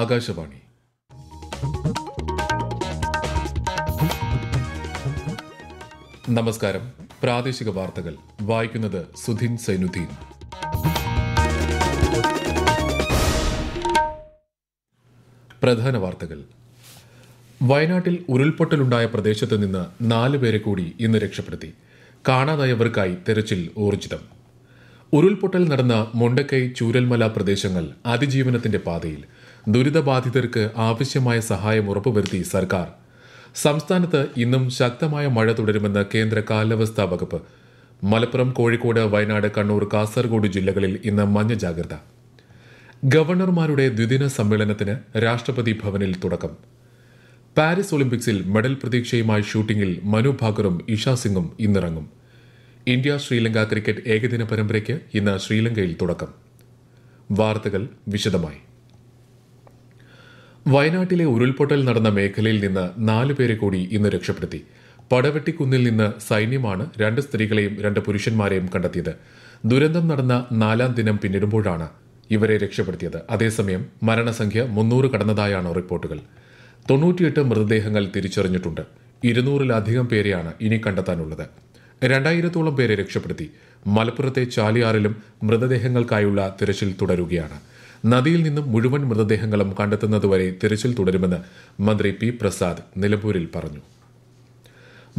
ആകാശവാണി നമസ്കാരം പ്രാദേശിക വാർത്തകൾ വായിക്കുന്നത് സുധിൻ സൈനുദ്ദീൻ പ്രധാന വാർത്തകൾ വയനാട്ടിൽ ഉരുൾപൊട്ടലുണ്ടായ പ്രദേശത്ത് നിന്ന് നാല് പേരെ കൂടി ഇന്ന് രക്ഷപ്പെടുത്തി കാണാതായവർക്കായി തെരച്ചിൽ ഊർജിതം ഉരുൾപൊട്ടൽ നടന്ന മുണ്ടക്കൈ ചൂരൽമല പ്രദേശങ്ങൾ അതിജീവനത്തിന്റെ പാതയിൽ ദുരിതബാധിതർക്ക് ആവശ്യമായ സഹായം ഉറപ്പുവരുത്തി സർക്കാർ സംസ്ഥാനത്ത് ഇന്നും ശക്തമായ മഴ തുടരുമെന്ന് കേന്ദ്ര കാലാവസ്ഥാ വകുപ്പ് മലപ്പുറം കോഴിക്കോട് വയനാട് കണ്ണൂർ കാസർഗോഡ് ജില്ലകളിൽ ഇന്ന് മഞ്ഞ ജാഗ്രത ഗവർണർമാരുടെ ദ്വിദിന സമ്മേളനത്തിന് രാഷ്ട്രപതി ഭവനിൽ തുടക്കം പാരീസ് ഒളിമ്പിക്സിൽ മെഡൽ പ്രതീക്ഷയുമായി ഷൂട്ടിംഗിൽ മനു ഭാക്കറും ഇഷാ സിംഗും ഇന്നിറങ്ങും ഇന്ത്യ ശ്രീലങ്ക ക്രിക്കറ്റ് ഏകദിന പരമ്പരയ്ക്ക് ഇന്ന് ശ്രീലങ്കയിൽ തുടക്കം വാർത്തകൾ വിശദമായി വയനാട്ടിലെ ഉരുൾപൊട്ടൽ നടന്ന മേഖലയിൽ നിന്ന് നാലുപേരെ കൂടി ഇന്ന് രക്ഷപ്പെടുത്തി പടവെട്ടിക്കുന്നിൽ നിന്ന് സൈന്യമാണ് രണ്ട് സ്ത്രീകളെയും രണ്ട് പുരുഷന്മാരെയും കണ്ടെത്തിയത് ദുരന്തം നടന്ന നാലാം ദിനം പിന്നിടുമ്പോഴാണ് ഇവരെ രക്ഷപ്പെടുത്തിയത് അതേസമയം മരണസംഖ്യ മുന്നൂറ് കടന്നതായാണ് റിപ്പോർട്ടുകൾ തൊണ്ണൂറ്റിയെട്ട് മൃതദേഹങ്ങൾ തിരിച്ചറിഞ്ഞിട്ടുണ്ട് ഇരുന്നൂറിലധികം പേരെയാണ് ഇനി കണ്ടെത്താനുള്ളത് രണ്ടായിരത്തോളം പേരെ രക്ഷപ്പെടുത്തി മലപ്പുറത്തെ ചാലിയാറിലും മൃതദേഹങ്ങൾക്കായുള്ള തിരച്ചിൽ തുടരുകയാണ് നദിയിൽ നിന്നും മുഴുവൻ മൃതദേഹങ്ങളും കണ്ടെത്തുന്നതുവരെ തിരച്ചിൽ തുടരുമെന്ന് മന്ത്രി പി പ്രസാദ് നിലമ്പൂരിൽ പറഞ്ഞു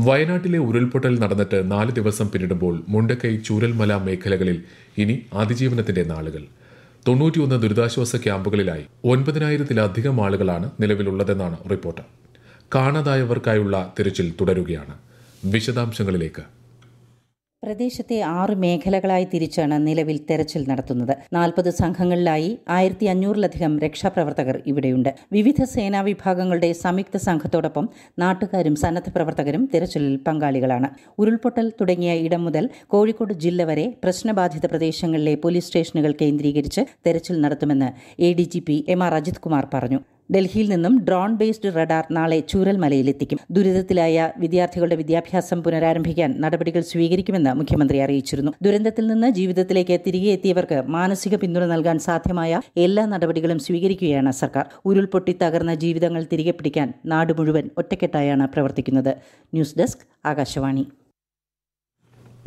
വയനാട്ടിലെ ഉരുൾപൊട്ടൽ നടന്നിട്ട് നാല് ദിവസം പിന്നിടുമ്പോൾ മുണ്ടക്കൈ ചൂരൽമല മേഖലകളിൽ ഇനി അതിജീവനത്തിന്റെ നാളുകൾ തൊണ്ണൂറ്റിയൊന്ന് ദുരിതാശ്വാസ ക്യാമ്പുകളിലായി ഒൻപതിനായിരത്തിലധികം ആളുകളാണ് നിലവിലുള്ളതെന്നാണ് റിപ്പോർട്ട് കാണാതായവർക്കായുള്ള തിരച്ചിൽ തുടരുകയാണ് വിശദാംശങ്ങളിലേക്ക് പ്രദേശത്തെ ആറ് മേഖലകളായി തിരിച്ചാണ് നിലവിൽ തെരച്ചിൽ നടത്തുന്നത് നാൽപ്പത് സംഘങ്ങളിലായി ആയിരത്തി അഞ്ഞൂറിലധികം രക്ഷാപ്രവർത്തകർ ഇവിടെയുണ്ട് വിവിധ സേനാ വിഭാഗങ്ങളുടെ സംയുക്ത സംഘത്തോടൊപ്പം നാട്ടുകാരും സന്നദ്ധ പ്രവർത്തകരും തിരച്ചിലിൽ പങ്കാളികളാണ് ഉരുൾപൊട്ടൽ തുടങ്ങിയ ഇടം മുതൽ കോഴിക്കോട് ജില്ല വരെ പ്രശ്നബാധിത പ്രദേശങ്ങളിലെ പോലീസ് സ്റ്റേഷനുകൾ കേന്ദ്രീകരിച്ച് തെരച്ചിൽ നടത്തുമെന്ന് A D G P M R Ajith Kumar പറഞ്ഞു ഡൽഹിയിൽ നിന്നും ഡ്രോൺ ബേസ്ഡ് റഡാർ നാളെ ചൂരൽമലയിലെത്തിക്കും ദുരിതത്തിലായ വിദ്യാർത്ഥികളുടെ വിദ്യാഭ്യാസം പുനരാരംഭിക്കാൻ നടപടികൾ സ്വീകരിക്കുമെന്ന് മുഖ്യമന്ത്രി അറിയിച്ചിരുന്നു ദുരന്തത്തിൽ നിന്ന് ജീവിതത്തിലേക്ക് തിരികെ എത്തിയവർക്ക് മാനസിക പിന്തുണ നൽകാൻ സാധ്യമായ എല്ലാ നടപടികളും സ്വീകരിക്കുകയാണ് സർക്കാർ ഉരുൾപൊട്ടി തകർന്ന ജീവിതങ്ങൾ തിരികെ പിടിക്കാൻ നാട് മുഴുവൻ ഒറ്റക്കെട്ടായാണ് പ്രവർത്തിക്കുന്നത് ന്യൂസ് ഡെസ്ക് ആകാശവാണി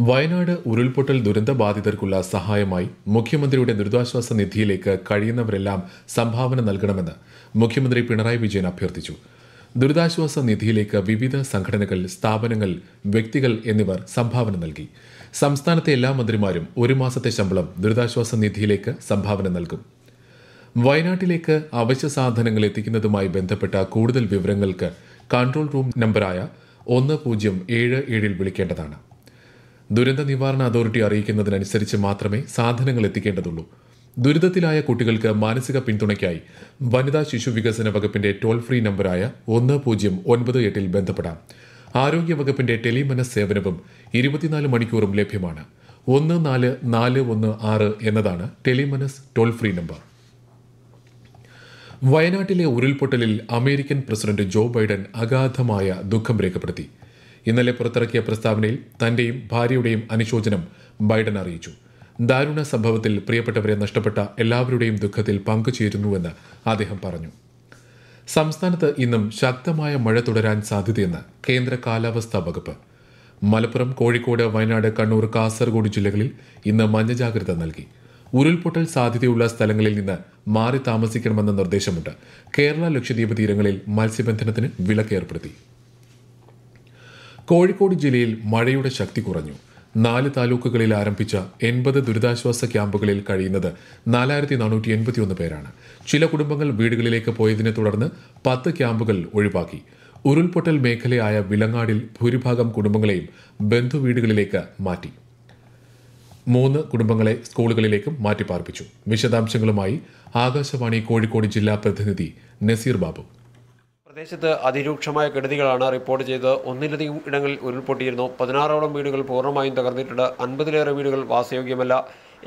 വയനാട് ഉരുൾപൊട്ടൽ ദുരന്തബാധിതർക്കുള്ള സഹായമായി മുഖ്യമന്ത്രിയുടെ ദുരിതാശ്വാസ നിധിയിലേക്ക് കഴിയുന്നവരെല്ലാം സംഭാവന നൽകണമെന്ന് മുഖ്യമന്ത്രി പിണറായി വിജയൻ അഭ്യർത്ഥിച്ചു ദുരിതാശ്വാസ നിധിയിലേക്ക് വിവിധ സംഘടനകൾ സ്ഥാപനങ്ങൾ വ്യക്തികൾ എന്നിവർ സംഭാവന നൽകി സംസ്ഥാനത്തെ എല്ലാ മന്ത്രിമാരും ഒരു മാസത്തെ ശമ്പളം ദുരിതാശ്വാസ നിധിയിലേക്ക് സംഭാവന നൽകും വയനാട്ടിലേക്ക് അവശ്യ സാധനങ്ങൾ എത്തിക്കുന്നതുമായി ബന്ധപ്പെട്ട കൂടുതൽ വിവരങ്ങൾക്ക് കൺട്രോൾ റൂം നമ്പറായ ഒന്ന് പൂജ്യം ഏഴ് ഏഴിൽ വിളിക്കേണ്ടതാണ് ദുരന്ത നിവാരണ അതോറിറ്റി അറിയിക്കുന്നതിനനുസരിച്ച് മാത്രമേ സാധനങ്ങൾ എത്തിക്കേണ്ടതുള്ളൂ ദുരിതത്തിലായ കുട്ടികൾക്ക് മാനസിക പിന്തുണയ്ക്കായി വനിതാ ശിശു വികസന വകുപ്പിന്റെ ടോൾ ഫ്രീ നമ്പറായ ഒന്ന് പൂജ്യം ഒൻപത് എട്ടിൽ ബന്ധപ്പെടാം ആരോഗ്യ വകുപ്പിന്റെ ടെലിമനസ് സേവനവും ഇരുപത്തിനാല് മണിക്കൂറും ലഭ്യമാണ് ഒന്ന് നാല് നാല് ഒന്ന് ആറ് എന്നതാണ് ടെലിമനസ് ടോൾ ഫ്രീ നമ്പർ വയനാട്ടിലെ ഉരുൾപൊട്ടലിൽ അമേരിക്കൻ പ്രസിഡന്റ് ജോ ബൈഡൻ അഗാധമായ ദുഃഖം രേഖപ്പെടുത്തി ഇന്നലെ പുറത്തിറക്കിയ പ്രസ്താവനയിൽ തന്റെയും ഭാര്യയുടെയും അനുശോചനം ബൈഡൻ അറിയിച്ചു ദാരുണ സംഭവത്തിൽ പ്രിയപ്പെട്ടവരെ നഷ്ടപ്പെട്ട എല്ലാവരുടെയും ദുഃഖത്തിൽ പങ്കുചേരുന്നുവെന്ന് അദ്ദേഹം പറഞ്ഞു സംസ്ഥാനത്ത് ഇന്നും ശക്തമായ മഴ തുടരാൻ സാധ്യതയെന്ന് കേന്ദ്ര കാലാവസ്ഥാ വകുപ്പ് മലപ്പുറം കോഴിക്കോട് വയനാട് കണ്ണൂർ കാസർഗോഡ് ജില്ലകളിൽ ഇന്ന് മഞ്ഞ ജാഗ്രത നൽകി ഉരുൾപൊട്ടൽ സാധ്യതയുള്ള സ്ഥലങ്ങളിൽ നിന്ന് മാറി താമസിക്കണമെന്ന നിർദ്ദേശമുണ്ട് കേരള ലക്ഷദ്വീപ് തീരങ്ങളിൽ മത്സ്യബന്ധനത്തിന് വിലക്കേർപ്പെടുത്തി കോഴിക്കോട് ജില്ലയിൽ മഴയുടെ ശക്തി കുറഞ്ഞു നാല് താലൂക്കുകളിൽ ആരംഭിച്ച എൺപത് ദുരിതാശ്വാസ ക്യാമ്പുകളിൽ കഴിയുന്നത് നാലായിരത്തി നാനൂറ്റി എൺപത്തിയൊന്ന് പേരാണ് ചില കുടുംബങ്ങൾ വീടുകളിലേക്ക് പോയതിനെ തുടർന്ന് പത്ത് ക്യാമ്പുകൾ ഒഴിവാക്കി ഉരുൾപൊട്ടൽ മേഖലയായ വിലങ്ങാടിൽ ഭൂരിഭാഗം കുടുംബങ്ങളെയും ബന്ധുവീടുകളിലേക്ക് മാറ്റി മൂന്ന് കുടുംബങ്ങളെ സ്കൂളുകളിലേക്കും മാറ്റിപ്പാർപ്പിച്ചു വിശദാംശങ്ങളുമായി ആകാശവാണി കോഴിക്കോട് ജില്ലാ പ്രതിനിധി നസീർ ബാബു പ്രദേശത്ത് അതിരൂക്ഷമായ കെടുതികളാണ് റിപ്പോർട്ട് ചെയ്തത് ഒന്നിലധികം ഇടങ്ങളിൽ ഉരുൾപൊട്ടിയിരുന്നു പതിനാറോളം വീടുകൾ പൂർണ്ണമായും തകർന്നിട്ടുണ്ട് അൻപതിലേറെ വീടുകൾ വാസയോഗ്യമല്ല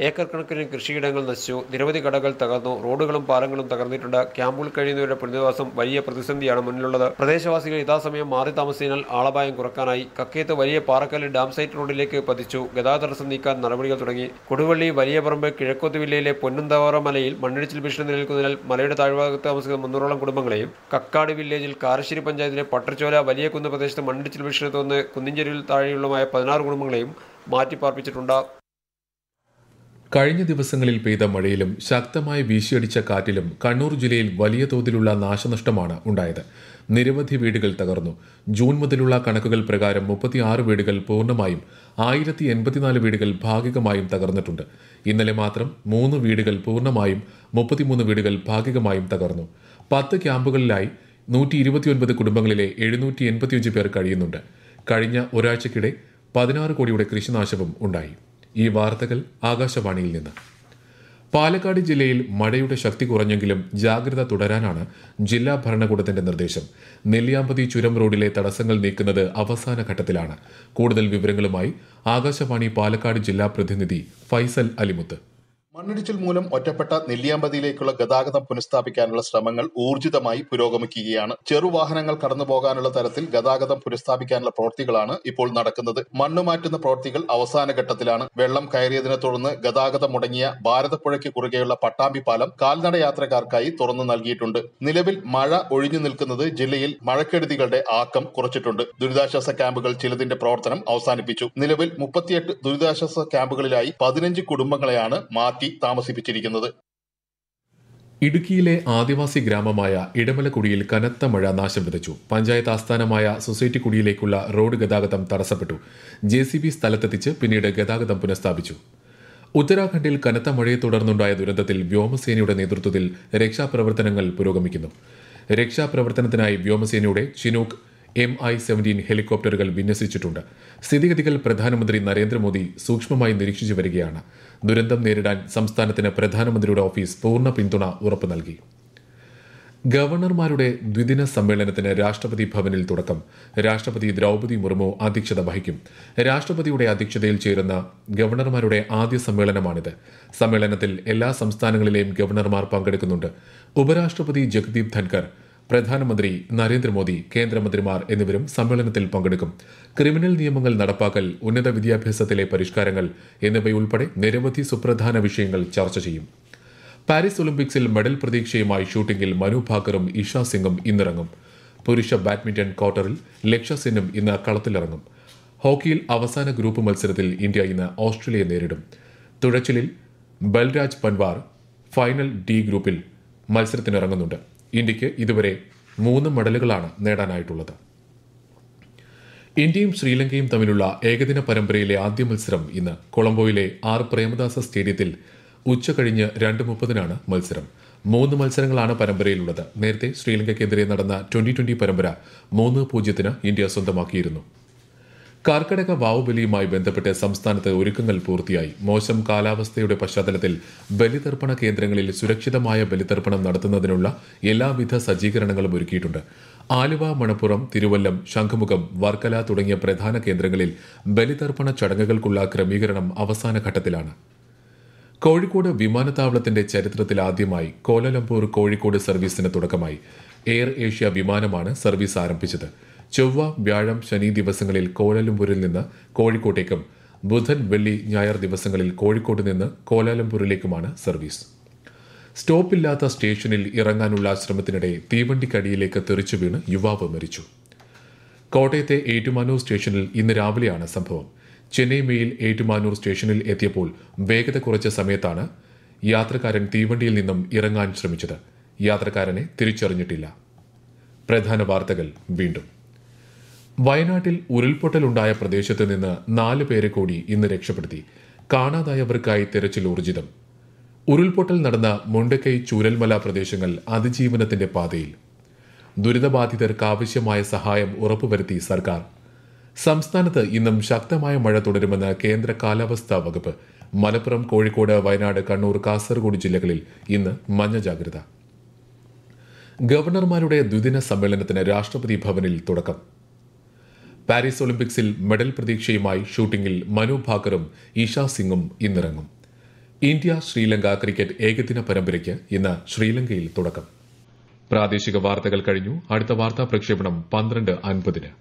ഏക്കർ കണക്കിന് കൃഷിയിടങ്ങൾ നശിച്ചു നിരവധി കടകൾ തകർന്നു റോഡുകളും പാലങ്ങളും തകർന്നിട്ടുണ്ട് ക്യാമ്പുകൾ കഴിയുന്നവരുടെ പ്രതിവാസം വലിയ പ്രതിസന്ധിയാണ് മുന്നിലുള്ളത് പ്രദേശവാസികൾ യഥാസമയം മാറി താമസിച്ചതിനാൽ ആളപായം കുറക്കാനായി കക്കയത്ത് വലിയ പാറക്കല്ല് ഡാം സൈറ്റ് റോഡിലേക്ക് പതിച്ചു ഗതാഗത തടസ്സം നീക്കാൻ നടപടികൾ തുടങ്ങി കൊടുവള്ളി വലിയപറമ്പ് കിഴക്കോത്ത് ജില്ലയിലെ പൊന്നുംതവാറ മലയിൽ മണ്ണിടിച്ചിൽ ഭീഷണി നിലനിൽക്കുന്നതിനാൽ മലയുടെ താഴ്ഭാഗത്ത് താമസിക്കുന്ന മുന്നൂറോളം കുടുംബങ്ങളെയും കക്കാട് വില്ലേജിൽ കാരശ്ശേരി പഞ്ചായത്തിലെ പട്ടർച്ചോല കുന്ന് പ്രദേശത്ത് മണ്ണിടിച്ചിൽ ഭീഷണി തോന്നുന്ന കുന്നിഞ്ചേരിയിൽ താഴെയുള്ളതുമായ പതിനാറ് കുടുംബങ്ങളെയും മാറ്റിപ്പാർപ്പിച്ചിട്ടുണ്ട് കഴിഞ്ഞ ദിവസങ്ങളിൽ പെയ്ത മഴയിലും ശക്തമായി വീശിയടിച്ച കാറ്റിലും കണ്ണൂർ ജില്ലയിൽ വലിയ തോതിലുള്ള നാശനഷ്ടമാണ് ഉണ്ടായത് നിരവധി വീടുകൾ തകർന്നു ജൂൺ മുതലുള്ള കണക്കുകൾ പ്രകാരം മുപ്പത്തിയാറ് വീടുകൾ പൂർണ്ണമായും ആയിരത്തി എൺപത്തിനാല് വീടുകൾ ഭാഗികമായും തകർന്നിട്ടുണ്ട് ഇന്നലെ മാത്രം മൂന്ന് വീടുകൾ പൂർണ്ണമായും മുപ്പത്തിമൂന്ന് വീടുകൾ ഭാഗികമായും തകർന്നു പത്ത് ക്യാമ്പുകളിലായി നൂറ്റി ഇരുപത്തിയൊൻപത് കുടുംബങ്ങളിലെ എഴുന്നൂറ്റി എൺപത്തിയഞ്ച് പേർ കഴിയുന്നുണ്ട് കഴിഞ്ഞ ഒരാഴ്ചക്കിടെ പതിനാറ് കോടിയുടെ കൃഷിനാശവും ഉണ്ടായി ഈ വാർത്തകൾ ആകാശവാണിയിൽ നിന്ന് പാലക്കാട് ജില്ലയിൽ മഴയുടെ ശക്തി കുറഞ്ഞെങ്കിലും ജാഗ്രത തുടരാനാണ് ജില്ലാ ഭരണകൂടത്തിന്റെ നിർദ്ദേശം നെല്ലിയാമ്പതി ചുരം റോഡിലെ തടസ്സങ്ങൾ നീക്കുന്നത് അവസാന ഘട്ടത്തിലാണ് കൂടുതൽ വിവരങ്ങളുമായി ആകാശവാണി പാലക്കാട് ജില്ലാ പ്രതിനിധി ഫൈസൽ അലിമുത്ത് മണ്ണിടിച്ചിൽ മൂലം ഒറ്റപ്പെട്ട നെല്ലിയാമ്പതിയിലേക്കുള്ള ഗതാഗതം പുനഃസ്ഥാപിക്കാനുള്ള ശ്രമങ്ങൾ ഊർജിതമായി പുരോഗമിക്കുകയാണ് ചെറുവാഹനങ്ങൾ കടന്നുപോകാനുള്ള തരത്തിൽ ഗതാഗതം പുനഃസ്ഥാപിക്കാനുള്ള പ്രവൃത്തികളാണ് ഇപ്പോൾ നടക്കുന്നത് മണ്ണ് മാറ്റുന്ന പ്രവൃത്തികൾ അവസാന ഘട്ടത്തിലാണ് വെള്ളം കയറിയതിനെ തുടർന്ന് ഗതാഗതം മുടങ്ങിയ ഭാരതപ്പുഴയ്ക്ക് കുറുകെയുള്ള പട്ടാമ്പി പാലം കാൽനട യാത്രക്കാർക്കായി തുറന്നു നൽകിയിട്ടുണ്ട് നിലവിൽ മഴ ഒഴിഞ്ഞു നിൽക്കുന്നത് ജില്ലയിൽ മഴക്കെടുതികളുടെ ആക്കം കുറച്ചിട്ടുണ്ട് ദുരിതാശ്വാസ ക്യാമ്പുകൾ ചിലതിന്റെ പ്രവർത്തനം അവസാനിപ്പിച്ചു നിലവിൽ മുപ്പത്തിയെട്ട് ദുരിതാശ്വാസ ക്യാമ്പുകളിലായി പതിനഞ്ച് കുടുംബങ്ങളെയാണ് മാറ്റി താമസിപ്പിച്ചിരിക്കുന്നത് ഇടുക്കിയിലെ ആദിവാസി ഗ്രാമമായ ഇടമലക്കുടിയിൽ കനത്ത മഴ നാശം വിതച്ചു പഞ്ചായത്ത് ആസ്ഥാനമായ സൊസൈറ്റി കുടിയിലേക്കുള്ള റോഡ് ഗതാഗതം തടസ്സപ്പെട്ടു ജെ സി ബി സ്ഥലത്തെത്തിച്ച് പിന്നീട് ഗതാഗതം പുനഃസ്ഥാപിച്ചു ഉത്തരാഖണ്ഡിൽ കനത്ത മഴയെ തുടർന്നുണ്ടായ ദുരന്തത്തിൽ വ്യോമസേനയുടെ നേതൃത്വത്തിൽ രക്ഷാപ്രവർത്തനങ്ങൾ പുരോഗമിക്കുന്നു രക്ഷാപ്രവർത്തനത്തിനായി വ്യോമസേനയുടെ ചിനൂക്ക് എം ഐ സെവൻറ്റീൻ ഹെലികോപ്റ്ററുകൾ വിന്യസിച്ചിട്ടുണ്ട് സ്ഥിതിഗതികൾ പ്രധാനമന്ത്രി നരേന്ദ്രമോദി സൂക്ഷ്മമായി നിരീക്ഷിച്ചു വരികയാണ് ദുരന്തം നേരിടാൻ സംസ്ഥാനത്തിന് പ്രധാനമന്ത്രിയുടെ ഓഫീസ് പൂർണ്ണ പിന്തുണ ഉറപ്പു നൽകി ഗവർണർമാരുടെ ദ്വിദിന സമ്മേളനത്തിന് രാഷ്ട്രപതി ഭവനിൽ തുടക്കം രാഷ്ട്രപതി ദ്രൗപദി മുർമു അധ്യക്ഷത വഹിക്കും രാഷ്ട്രപതിയുടെ അധ്യക്ഷതയിൽ ചേരുന്ന ഗവർണർമാരുടെ ആദ്യ സമ്മേളനമാണിത് സമ്മേളനത്തിൽ എല്ലാ സംസ്ഥാനങ്ങളിലെയും ഗവർണർമാർ പങ്കെടുക്കുന്നുണ്ട് ഉപരാഷ്ട്രപതി ജഗദീപ് ധൻകർ പ്രധാനമന്ത്രി നരേന്ദ്രമോദി കേന്ദ്രമന്ത്രിമാർ എന്നിവരും സമ്മേളനത്തിൽ പങ്കെടുക്കും ക്രിമിനൽ നിയമങ്ങൾ നടപ്പാക്കൽ ഉന്നത വിദ്യാഭ്യാസത്തിലെ പരിഷ്കാരങ്ങൾ എന്നിവയുൾപ്പെടെ നിരവധി സുപ്രധാന വിഷയങ്ങൾ ചർച്ച ചെയ്യും പാരീസ് ഒളിമ്പിക്സിൽ മെഡൽ പ്രതീക്ഷയുമായി ഷൂട്ടിംഗിൽ മനു ഭാക്കറും ഇഷ സിംഗും ഇന്നിറങ്ങും പുരുഷ ബാഡ്മിന്റൺ ക്വാർട്ടറിൽ ലക്ഷ്യ സെന്നും ഇന്ന് കളത്തിലിറങ്ങും ഹോക്കിയിൽ അവസാന ഗ്രൂപ്പ് മത്സരത്തിൽ ഇന്ത്യ ഇന്ന് ഓസ്ട്രേലിയ നേരിടും തുഴച്ചിലിൽ ബൽരാജ് പൻവാർ ഫൈനൽ ഡി ഗ്രൂപ്പിൽ മത്സരത്തിനിറങ്ങുന്നുണ്ട് ഇന്ത്യക്ക് ഇതുവരെ മൂന്ന് മെഡലുകളാണ് നേടാനായിട്ടുള്ളത് ഇന്ത്യയും ശ്രീലങ്കയും തമ്മിലുള്ള ഏകദിന പരമ്പരയിലെ ആദ്യ മത്സരം ഇന്ന് കൊളംബോയിലെ ആർ പ്രേമദാസ സ്റ്റേഡിയത്തിൽ ഉച്ചകഴിഞ്ഞ് രണ്ട് മുപ്പതിനാണ് മത്സരം മൂന്ന് മത്സരങ്ങളാണ് പരമ്പരയിലുള്ളത് നേരത്തെ ശ്രീലങ്കയ്ക്കെതിരെ നടന്ന ട്വന്റി ട്വന്റി പരമ്പര മൂന്ന് പൂജ്യത്തിന് ഇന്ത്യ സ്വന്തമാക്കിയിരുന്നു കർക്കിടക വാവുബലിയുമായി ബന്ധപ്പെട്ട് സംസ്ഥാനത്ത് ഒരുക്കങ്ങൾ പൂർത്തിയായി മോശം കാലാവസ്ഥയുടെ പശ്ചാത്തലത്തിൽ ബലിതർപ്പണ കേന്ദ്രങ്ങളിൽ സുരക്ഷിതമായ ബലിതർപ്പണം നടത്തുന്നതിനുള്ള എല്ലാവിധ സജ്ജീകരണങ്ങളും ഒരുക്കിയിട്ടുണ്ട് ആലുവ മണപ്പുറം തിരുവല്ലം ശംഖുമുഖം വർക്കല തുടങ്ങിയ പ്രധാന കേന്ദ്രങ്ങളിൽ ബലിതർപ്പണ ചടങ്ങുകൾക്കുള്ള ക്രമീകരണം അവസാന ഘട്ടത്തിലാണ് കോഴിക്കോട് വിമാനത്താവളത്തിന്റെ ചരിത്രത്തിൽ ആദ്യമായി കോലലംപൂർ കോഴിക്കോട് സർവീസിന് തുടക്കമായി എയർ ഏഷ്യ വിമാനമാണ് സർവീസ് ആരംഭിച്ചത് ചൊവ്വ വ്യാഴം ശനി ദിവസങ്ങളിൽ കോലാലംപൂരിൽ നിന്ന് കോഴിക്കോട്ടേക്കും ബുധൻ വെള്ളി ഞായർ ദിവസങ്ങളിൽ കോഴിക്കോട് നിന്ന് കോലാലംപൂരിലേക്കുമാണ് സർവീസ് സ്റ്റോപ്പില്ലാത്ത സ്റ്റേഷനിൽ ഇറങ്ങാനുള്ള ശ്രമത്തിനിടെ തീവണ്ടിക്കടിയിലേക്ക് തെറിച്ചു വീണ് യുവാവ് മരിച്ചു കോട്ടയത്തെ ഏറ്റുമാനൂർ സ്റ്റേഷനിൽ ഇന്ന് രാവിലെയാണ് സംഭവം ചെന്നൈ മെയിൽ ഏറ്റുമാനൂർ സ്റ്റേഷനിൽ എത്തിയപ്പോൾ വേഗത കുറച്ച സമയത്താണ് യാത്രക്കാരൻ തീവണ്ടിയിൽ നിന്നും ഇറങ്ങാൻ ശ്രമിച്ചത് യാത്രക്കാരനെ തിരിച്ചറിഞ്ഞിട്ടില്ല പ്രധാന വാർത്തകൾ വീണ്ടും വയനാട്ടിൽ ഉരുൾപൊട്ടലുണ്ടായ പ്രദേശത്ത് നിന്ന് നാല് പേരെ കൂടി ഇന്ന് രക്ഷപ്പെടുത്തി കാണാതായവർക്കായി തെരച്ചിൽ ഊർജിതം ഉരുൾപൊട്ടൽ നടന്ന മുണ്ടക്കൈ ചൂരൽമല പ്രദേശങ്ങൾ അതിജീവനത്തിന്റെ പാതയിൽ ദുരിതബാധിതർക്ക് ആവശ്യമായ സഹായം ഉറപ്പുവരുത്തി സർക്കാർ സംസ്ഥാനത്ത് ഇന്നും ശക്തമായ മഴ തുടരുമെന്ന് കേന്ദ്ര കാലാവസ്ഥാ വകുപ്പ് മലപ്പുറം കോഴിക്കോട് വയനാട് കണ്ണൂർ കാസർഗോഡ് ജില്ലകളിൽ ഇന്ന് മഞ്ഞ ജാഗ്രത ഗവർണർമാരുടെ ദ്വിദിന സമ്മേളനത്തിന് രാഷ്ട്രപതി ഭവനിൽ തുടക്കം പാരീസ് ഒളിമ്പിക്സിൽ മെഡൽ പ്രതീക്ഷയുമായി ഷൂട്ടിംഗിൽ മനു ഭാക്കറും ഈഷാ സിംഗും ഇന്നിറങ്ങും ഇന്ത്യ ശ്രീലങ്ക ക്രിക്കറ്റ് ഏകദിന പരമ്പരയ്ക്ക് ഇന്ന് ശ്രീലങ്കയിൽ തുടക്കം പ്രാദേശിക വാർത്തകൾ കഴിഞ്ഞു അടുത്ത വാർത്താ പ്രക്ഷേപണം പന്ത്രണ്ട് അൻപതിന്